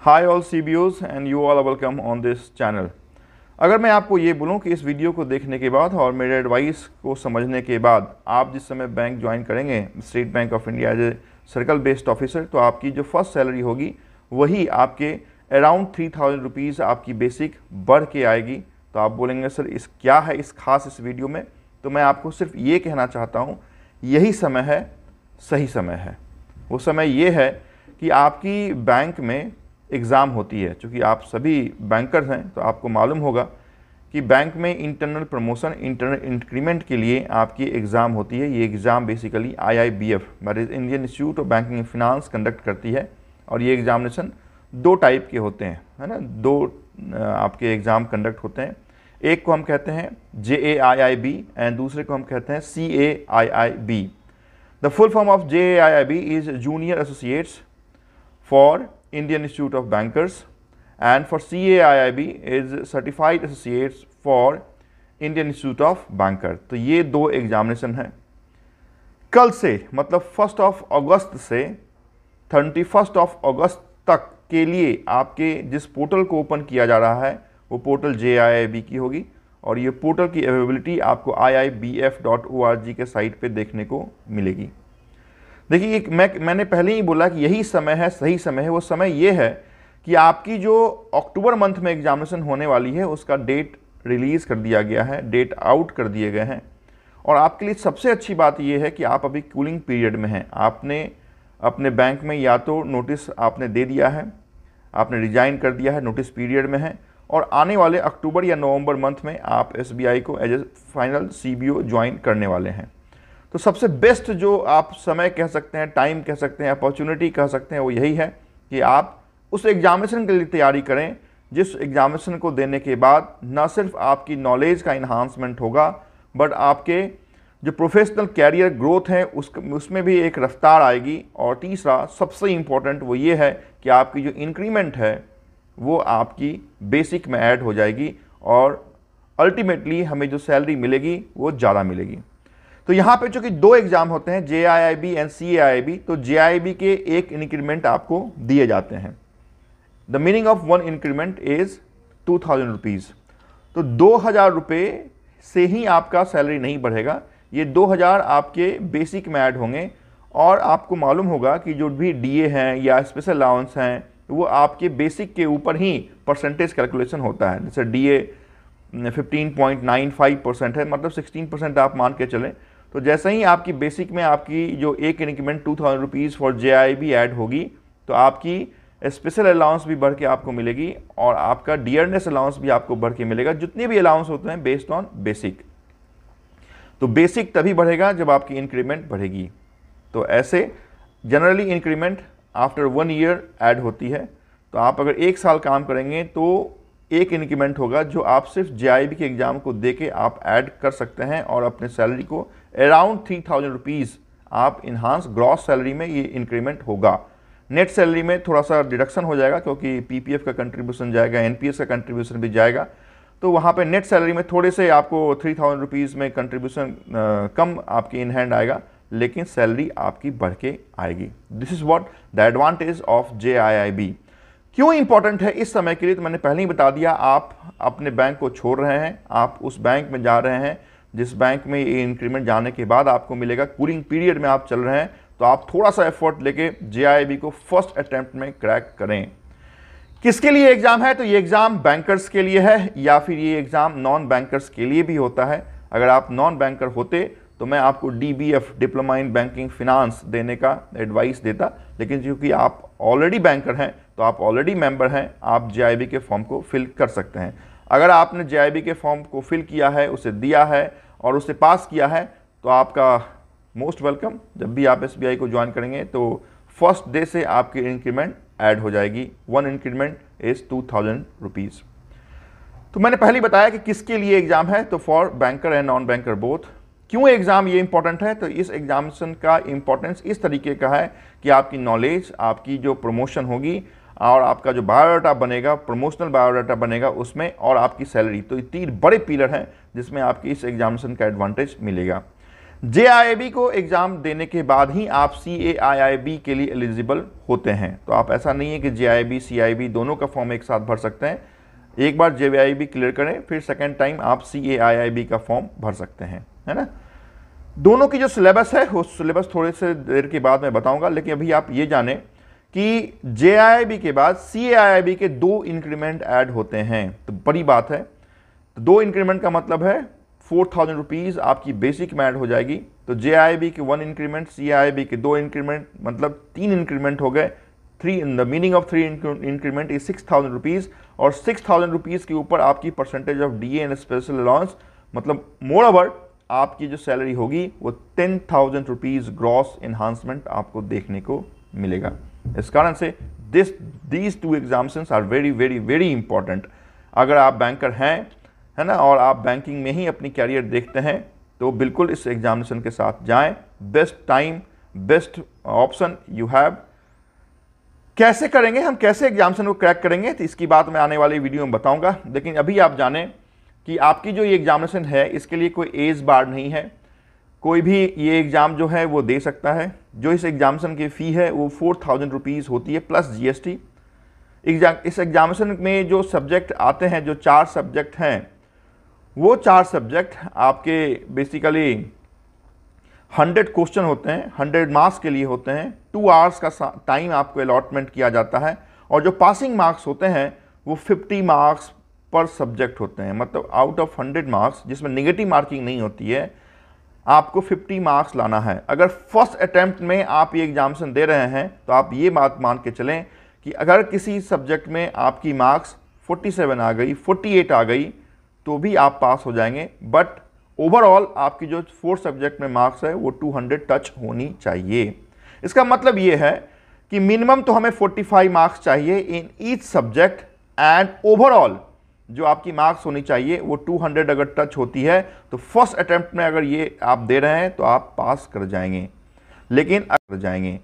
High all C B oz and you all welcome on this channel अगर मैं आपको ये बोलूँ कि इस वीडियो को देखने के बाद और मेरे एडवाइस को समझने के बाद आप जिस समय बैंक ज्वाइन करेंगे state bank of India as a circle based officer तो आपकी जो फर्स्ट सैलरी होगी वही आपके अराउंड थ्री थाउजेंड रुपीज़ आपकी बेसिक बढ़ के आएगी तो आप बोलेंगे सर इस क्या है इस खास इस वीडियो में तो मैं आपको सिर्फ ये कहना चाहता हूँ यही समय है सही समय है वो समय ये है कि आपकी बैंक में एग्ज़ाम होती है चूँकि आप सभी बैंकर्स हैं तो आपको मालूम होगा कि बैंक में इंटरनल प्रमोशन इंटरनल इंक्रीमेंट के लिए आपकी एग्ज़ाम होती है ये exam basically I I B F Indian Institute of Banking Finance conduct करती है और ये एग्ज़ामिनेशन दो टाइप के होते हैं है ना दो आपके एग्ज़ाम कंडक्ट होते हैं एक को हम कहते हैं जे A I I B and दूसरे को हम कहते हैं C A I I B the full form of J A I I B is junior associates for Indian Institute of Bankers and for CAIIB is Certified Associates for Indian Institute of Banker तो ये दो examination हैं कल से मतलब first of अगस्त से thirty first of अगस्त तक के लिए आपके जिस पोर्टल को ओपन किया जा रहा है वो पोर्टल जे की होगी और ये पोर्टल की अवेलेबिलिटी आपको आई के साइट पे देखने को मिलेगी देखिए एक मैं मैंने पहले ही बोला कि यही समय है सही समय है वो समय ये है कि आपकी जो अक्टूबर मंथ में एग्जामिनेशन होने वाली है उसका डेट रिलीज़ कर दिया गया है डेट आउट कर दिए गए हैं और आपके लिए सबसे अच्छी बात यह है कि आप अभी कूलिंग पीरियड में हैं आपने अपने बैंक में या तो नोटिस आपने दे दिया है आपने रिजाइन कर दिया है नोटिस पीरियड में है और आने वाले अक्टूबर या नवंबर मंथ में आप एसबीआई को as a final CBO join करने वाले हैं तो सबसे बेस्ट जो आप समय कह सकते हैं टाइम कह सकते हैं अपॉर्चुनिटी कह सकते हैं वो यही है कि आप उस एग्जामिनेशन के लिए तैयारी करें जिस एग्जामिनेशन को देने के बाद न सिर्फ आपकी नॉलेज का इन्हांसमेंट होगा बट आपके जो प्रोफेशनल कैरियर ग्रोथ है उस उसमें भी एक रफ्तार आएगी और तीसरा सबसे इम्पॉर्टेंट वो ये है कि आपकी जो इंक्रीमेंट है वो आपकी बेसिक में ऐड हो जाएगी और अल्टीमेटली हमें जो सैलरी मिलेगी वो ज़्यादा मिलेगी तो यहाँ पे चूंकि दो एग्जाम होते हैं J I I B and C A I B तो जे आई बी के एक इंक्रीमेंट आपको दिए जाते हैं the meaning of one increment is two thousand rupees तो दो हज़ार रुपये से ही आपका सैलरी नहीं बढ़ेगा ये दो हज़ार आपके बेसिक में ऐड होंगे और आपको मालूम होगा कि जो भी डीए हैं या स्पेशल अलाउंस हैं वो आपके बेसिक के ऊपर ही परसेंटेज कैलकुलेशन होता है जैसे D A fifteen point nine five percent है मतलब सिक्सटीन परसेंट आप मान के चलें तो जैसे ही आपकी बेसिक में आपकी जो एक increment two thousand rupees for J I B add होगी तो आपकी स्पेशल अलाउंस भी बढ़ के आपको मिलेगी और आपका डियरनेस अलाउंस भी आपको बढ़ के मिलेगा जितने भी अलाउंस होते हैं बेस्ड ऑन बेसिक तो बेसिक तभी बढ़ेगा जब आपकी इंक्रीमेंट बढ़ेगी तो ऐसे generally increment after one year add होती है तो आप अगर एक साल काम करेंगे तो एक इंक्रीमेंट होगा जो आप सिर्फ जे के एग्ज़ाम को दे के आप ऐड कर सकते हैं और अपने सैलरी को अराउंड थ्री थाउजेंड रुपीज़ आप इन्हांस ग्रॉस सैलरी में ये इंक्रीमेंट होगा नेट सैलरी में थोड़ा सा डिडक्शन हो जाएगा क्योंकि एफ का कंट्रीब्यूशन जाएगा एस का कंट्रीब्यूशन भी जाएगा तो वहाँ पर नेट सैलरी में थोड़े से आपको थ्री थाउजेंड रुपीज़ में कंट्रीब्यूशन कम आपके इन हैंड आएगा लेकिन सैलरी आपकी बढ़ के आएगी this is what the advantage of J I I B क्यों इंपॉर्टेंट है इस समय के लिए तो मैंने पहले ही बता दिया आप अपने बैंक को छोड़ रहे हैं आप उस बैंक में जा रहे हैं जिस बैंक में ये इंक्रीमेंट जाने के बाद आपको मिलेगा कूलिंग पीरियड में आप चल रहे हैं तो आप थोड़ा सा एफर्ट लेके जे को फर्स्ट अटैम्प्ट में क्रैक करें किसके लिए एग्ज़ाम है तो ये एग्ज़ाम बैंकर्स के लिए है या फिर ये एग्ज़ाम नॉन बैंकर्स के लिए भी होता है अगर आप नॉन बैंकर होते तो मैं आपको DBF diploma in banking finance देने का एडवाइस देता लेकिन क्योंकि आप ऑलरेडी बैंकर हैं तो आप ऑलरेडी मेंबर हैं आप जे के फॉर्म को फिल कर सकते हैं अगर आपने जे के फॉर्म को फिल किया है उसे दिया है और उसे पास किया है तो आपका मोस्ट वेलकम जब भी आप एस को ज्वाइन करेंगे तो फर्स्ट डे से आपकी इंक्रीमेंट ऐड हो जाएगी one increment is two thousand rupees तो मैंने पहले बताया कि किसके लिए एग्ज़ाम है तो for banker and non banker both क्यों एग्ज़ाम ये इंपॉर्टेंट है तो इस एग्जामेशन का इंपॉर्टेंस इस तरीके का है कि आपकी नॉलेज आपकी जो प्रमोशन होगी और आपका जो बायोडाटा बनेगा प्रमोशनल बायोडाटा बनेगा उसमें और आपकी सैलरी तो ये तीन बड़े पिलर हैं जिसमें आपकी इस एग्जामेशन का एडवांटेज मिलेगा जे को एग्ज़ाम देने के बाद ही आप सी के लिए एलिजिबल होते हैं तो आप ऐसा नहीं है कि जे आई दोनों का फॉर्म एक साथ भर सकते हैं एक बार जे क्लियर करें फिर सेकेंड टाइम आप सी का फॉर्म भर सकते हैं है ना दोनों की जो सिलेबस है वो सिलेबस थोड़े से देर के बाद मैं बताऊंगा लेकिन अभी आप ये जाने कि जे के बाद सी के दो इंक्रीमेंट ऐड होते हैं तो बड़ी बात है तो दो इंक्रीमेंट का मतलब है फोर थाउजेंड रुपीज़ आपकी बेसिक में ऐड हो जाएगी तो जे आई बी के one increment C I B के दो इंक्रीमेंट मतलब तीन इंक्रीमेंट हो गए three in the meaning of three increment is six thousand rupees और सिक्स थाउजेंड रुपीज़ के ऊपर आपकी percentage of D and special allowance मतलब मोर ओवर आपकी जो सैलरी होगी वो ten thousand rupees gross enhancement आपको देखने को मिलेगा इस कारण से this these two exams are very very very important अगर आप बैंकर हैं है ना और आप बैंकिंग में ही अपनी कैरियर देखते हैं तो बिल्कुल इस एग्जामिनेशन के साथ जाएं best time best option you have कैसे करेंगे हम कैसे एग्जामेशन को क्रैक करेंगे तो इसकी बात मैं आने वाली वीडियो में बताऊंगा लेकिन अभी आप जानें कि आपकी जो ये एग्जामिनेशन है इसके लिए कोई एज बार नहीं है कोई भी ये एग्ज़ाम जो है वो दे सकता है जो इस एग्जामिनेशन की फ़ी है वो फोर थाउजेंड रुपीज़ होती है प्लस जीएसटी एग्जाम इस एग्जामिनेशन में जो सब्जेक्ट आते हैं जो चार सब्जेक्ट हैं वो चार सब्जेक्ट आपके बेसिकली हंड्रेड क्वेश्चन होते हैं हंड्रेड मार्क्स के लिए होते हैं टू आवर्स का टाइम आपको अलॉटमेंट किया जाता है और जो पासिंग मार्क्स होते हैं वो फिफ्टी मार्क्स पर सब्जेक्ट होते हैं मतलब आउट ऑफ हंड्रेड मार्क्स जिसमें निगेटिव मार्किंग नहीं होती है आपको 50 मार्क्स लाना है अगर फर्स्ट अटैम्प्ट में आप ये एग्जामेशन दे रहे हैं तो आप ये बात मान के चलें कि अगर किसी सब्जेक्ट में आपकी मार्क्स 47 आ गई 48 आ गई तो भी आप पास हो जाएंगे बट ओवरऑल आपकी जो फोर्थ सब्जेक्ट में मार्क्स है वो 200 टच होनी चाहिए इसका मतलब ये है कि मिनिमम तो हमें 45 मार्क्स चाहिए in each subject and overall जो आपकी मार्क्स होनी चाहिए वो 200 अगर टच होती है तो फर्स्ट अटैम्प्ट में अगर ये आप दे रहे हैं तो आप पास कर जाएंगे लेकिन अगर जाएंगे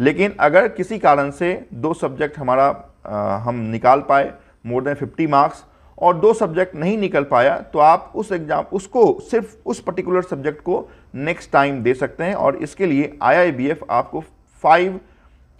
लेकिन अगर किसी कारण से दो सब्जेक्ट हमारा आ, हम निकाल पाए मोर देन 50 मार्क्स और दो सब्जेक्ट नहीं निकल पाया तो आप उस एग्ज़ाम उसको सिर्फ उस पर्टिकुलर सब्जेक्ट को नेक्स्ट टाइम दे सकते हैं और इसके लिए आई आपको फाइव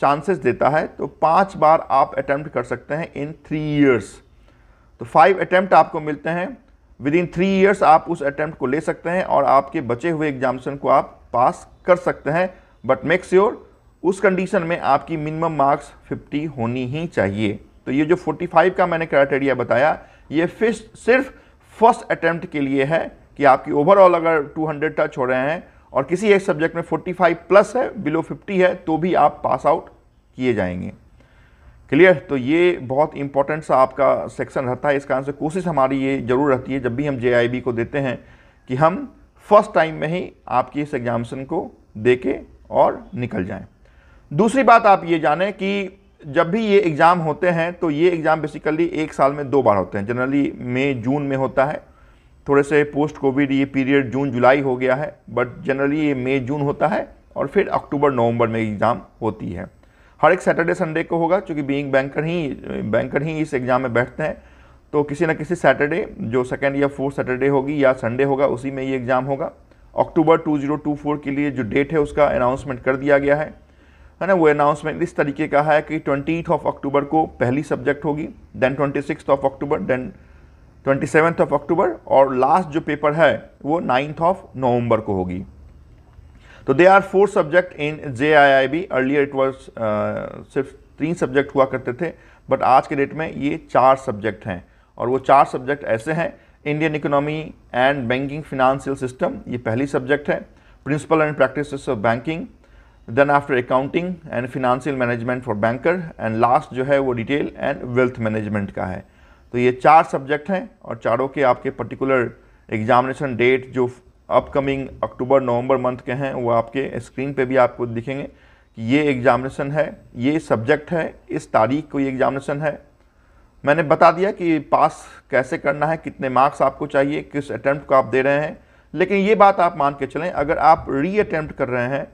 चांसेस देता है तो पांच बार आप अटैम्प्ट कर सकते हैं इन थ्री ईयर्स तो फाइव अटैम्प्ट आपको मिलते हैं विद इन थ्री ईयर्स आप उस अटैम्प्ट को ले सकते हैं और आपके बचे हुए एग्जामेशन को आप पास कर सकते हैं बट मेक श्योर उस कंडीशन में आपकी मिनिमम मार्क्स 50 होनी ही चाहिए तो ये जो 45 का मैंने क्राइटेरिया बताया ये फिश सिर्फ फर्स्ट अटैम्प्ट के लिए है कि आपकी ओवरऑल अगर 200 टच हो रहे हैं और किसी एक सब्जेक्ट में 45 प्लस है बिलो 50 है तो भी आप पास आउट किए जाएंगे क्लियर तो ये बहुत इंपॉर्टेंट सा आपका सेक्शन रहता है इस कारण से कोशिश हमारी ये जरूर रहती है जब भी हम जे को देते हैं कि हम फर्स्ट टाइम में ही आपकी इस एग्जामेशन को दे और निकल जाएँ दूसरी बात आप ये जानें कि जब भी ये एग्ज़ाम होते हैं तो ये एग्ज़ाम बेसिकली एक साल में दो बार होते हैं जनरली मई जून में होता है थोड़े से पोस्ट कोविड ये पीरियड जून जुलाई हो गया है बट जनरली ये मई जून होता है और फिर अक्टूबर नवंबर में एग्ज़ाम होती है हर एक सैटरडे संडे को होगा क्योंकि बीइंग बैंकर ही बैंकर ही इस एग्ज़ाम में बैठते हैं तो किसी न किसी सैटरडे जो सेकेंड या फोर्थ सैटरडे होगी या संडे होगा उसी में ये एग्ज़ाम होगा अक्टूबर 2024 के लिए जो डेट है उसका अनाउंसमेंट कर दिया गया है है ना वो अनाउंसमेंट इस तरीके का है कि ट्वेंटी ऑफ अक्टूबर को पहली सब्जेक्ट होगी then twenty six of October then twenty seventh of October और लास्ट जो पेपर है वो नाइन्थ ऑफ नवंबर को होगी तो they are four subject in J I I B earlier it was सिर्फ तीन सब्जेक्ट हुआ करते थे बट आज के डेट में ये चार सब्जेक्ट हैं और वो चार सब्जेक्ट ऐसे हैं Indian economy and banking financial system ये पहली सब्जेक्ट है principle and practice of banking then after accounting and financial management for banker and last जो है वो डिटेल एंड वेल्थ मैनेजमेंट का है तो ये चार सब्जेक्ट हैं और चारों के आपके पर्टिकुलर एग्जामिनेशन डेट जो अपकमिंग अक्टूबर नवंबर मंथ के हैं वो आपके स्क्रीन पे भी आपको दिखेंगे कि ये एग्जामिनेशन है ये सब्जेक्ट है इस तारीख को ये एग्जामिनेशन है मैंने बता दिया कि पास कैसे करना है कितने मार्क्स आपको चाहिए किस अटैम्प्ट को आप दे रहे हैं लेकिन ये बात आप मान के चलें अगर आप री अटैम्प्ट कर रहे हैं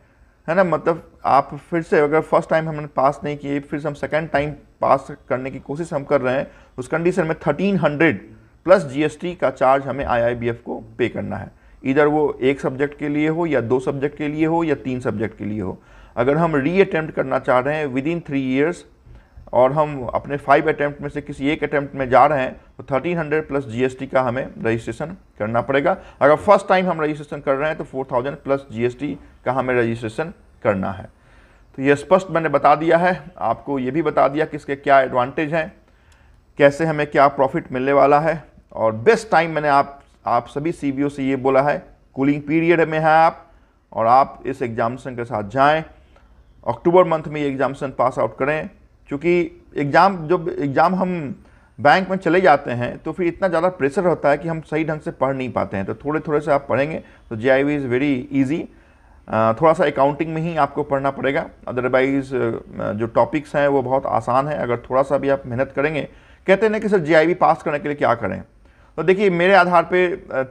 है ना मतलब आप फिर से अगर फर्स्ट टाइम हमने पास नहीं किए फिर से हम सेकेंड टाइम पास करने की कोशिश हम कर रहे हैं उस कंडीशन में थर्टीन हंड्रेड प्लस जीएसटी का चार्ज हमें आईआईबीएफ को पे करना है इधर वो एक सब्जेक्ट के लिए हो या दो सब्जेक्ट के लिए हो या तीन सब्जेक्ट के लिए हो अगर हम री अटैम्प्ट करना चाह रहे हैं विद इन थ्री ईयर्स और हम अपने फाइव अटैम्प्ट में से किसी एक अटैम्प्ट में जा रहे हैं तो थर्टीन हंड्रेड प्लस जीएसटी का हमें रजिस्ट्रेशन करना पड़ेगा अगर फर्स्ट टाइम हम रजिस्ट्रेशन कर रहे हैं तो फोर थाउजेंड प्लस जीएसटी का हमें रजिस्ट्रेशन करना है तो ये स्पष्ट मैंने बता दिया है आपको ये भी बता दिया कि इसके क्या एडवांटेज हैं कैसे हमें क्या प्रॉफिट मिलने वाला है और बेस्ट टाइम मैंने आप आप सभी सी से ये बोला है कूलिंग पीरियड में है आप और आप इस एग्जामेशन के साथ जाएँ अक्टूबर मंथ में ये एग्जामेशन पास आउट करें क्योंकि एग्ज़ाम जब एग्ज़ाम हम बैंक में चले जाते हैं तो फिर इतना ज़्यादा प्रेशर होता है कि हम सही ढंग से पढ़ नहीं पाते हैं तो थोड़े थोड़े से आप पढ़ेंगे तो J I is very easy थोड़ा सा अकाउंटिंग में ही आपको पढ़ना पड़ेगा अदरवाइज़ जो टॉपिक्स हैं वो बहुत आसान है अगर थोड़ा सा भी आप मेहनत करेंगे कहते हैं कि सर जे पास करने के लिए क्या करें तो देखिए मेरे आधार पे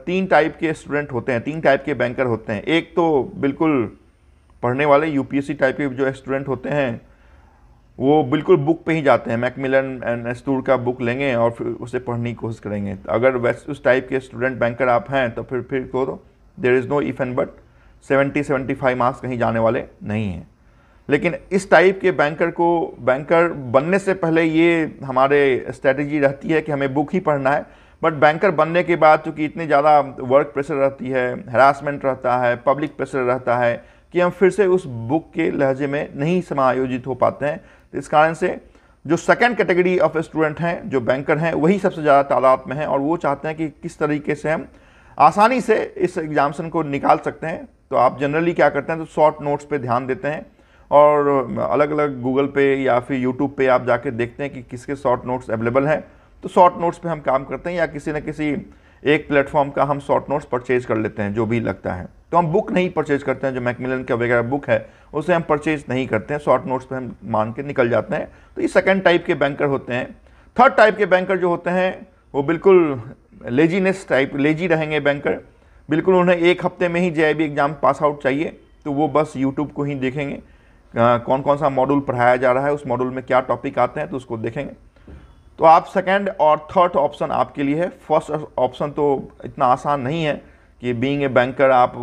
तीन टाइप के स्टूडेंट होते हैं तीन टाइप के बैंकर होते हैं एक तो बिल्कुल पढ़ने वाले यूपीएससी टाइप के जो स्टूडेंट होते हैं वो बिल्कुल बुक पे ही जाते हैं मैकमिलन एंड एस्टूर का बुक लेंगे और फिर उसे पढ़ने की कोशिश करेंगे तो अगर वैसे उस टाइप के स्टूडेंट बैंकर आप हैं तो फिर फिर को तो there is no if and but seventy seventy five marks कहीं जाने वाले नहीं हैं लेकिन इस टाइप के बैंकर को बैंकर बनने से पहले ये हमारे स्ट्रेटजी रहती है कि हमें बुक ही पढ़ना है बट बैंकर बनने के बाद चूँकि इतनी ज़्यादा वर्क प्रेशर रहती है हरासमेंट रहता है पब्लिक प्रेशर रहता है कि हम फिर से उस बुक के लहजे में नहीं समायोजित हो पाते हैं इस कारण से जो सेकेंड कैटेगरी ऑफ स्टूडेंट हैं जो बैंकर हैं वही सबसे ज़्यादा तादाद में हैं और वो चाहते हैं कि किस तरीके से हम आसानी से इस एग्जाम्सन को निकाल सकते हैं तो आप जनरली क्या करते हैं तो शॉर्ट नोट्स पे ध्यान देते हैं और अलग अलग गूगल पे या फिर यूट्यूब पे आप जाके देखते हैं कि किसके शॉर्ट नोट्स अवेलेबल हैं तो शॉर्ट नोट्स पे हम काम करते हैं या किसी न किसी एक प्लेटफॉर्म का हम शॉर्ट नोट्स परचेज कर लेते हैं जो भी लगता है तो हम बुक नहीं परचेज करते हैं जो मैकमिलन का वगैरह बुक है उसे हम परचेज नहीं करते हैं शॉर्ट नोट्स पर हम मान के निकल जाते हैं तो ये सेकेंड टाइप के बैंकर होते हैं थर्ड टाइप के बैंकर जो होते हैं वो बिल्कुल लेजीनेस टाइप लेजी रहेंगे बैंकर बिल्कुल उन्हें एक हफ्ते में ही जे एग्ज़ाम पास आउट चाहिए तो वो बस यूट्यूब को ही देखेंगे कौन कौन सा मॉडल पढ़ाया जा रहा है उस मॉडल में क्या टॉपिक आते हैं तो उसको देखेंगे तो आप सेकेंड और थर्ड ऑप्शन आपके लिए है फर्स्ट ऑप्शन तो इतना आसान नहीं है कि बीइंग ए बैंकर आप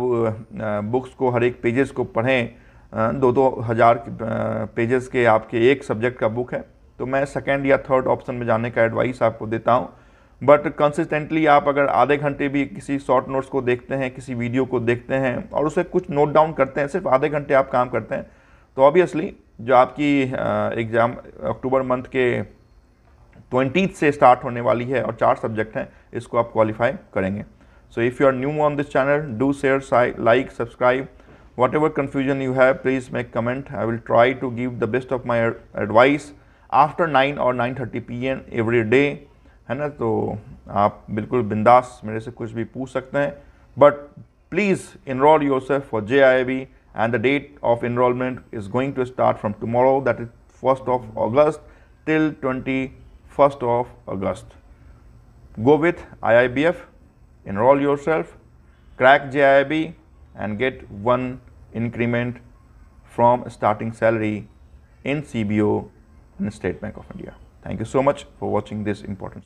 बुक्स को हर एक पेजेस को पढ़ें दो दो हज़ार पेजेस के आपके एक सब्जेक्ट का बुक है तो मैं सेकेंड या थर्ड ऑप्शन में जाने का एडवाइस आपको देता हूँ बट कंसिस्टेंटली आप अगर आधे घंटे भी किसी शॉर्ट नोट्स को देखते हैं किसी वीडियो को देखते हैं और उसे कुछ नोट डाउन करते हैं सिर्फ आधे घंटे आप काम करते हैं तो ऑब्वियसली जो आपकी एग्ज़ाम अक्टूबर मंथ के ट्वेंटी से स्टार्ट होने वाली है और चार सब्जेक्ट हैं इसको आप क्वालिफाई करेंगे so if you are new on this channel do share like subscribe whatever confusion you have please make comment I will try to give the best of my advice after nine और nine thirty P M every day है ना तो आप बिल्कुल बिंदास मेरे से कुछ भी पूछ सकते हैं but please enrol yourself for J I B and the date of enrolment is going to start from tomorrow that is first of August till twenty 1st of August. Go with IIBF, enroll yourself, crack JIB and get one increment from starting salary in CBO and State Bank of India. Thank you so much for watching this important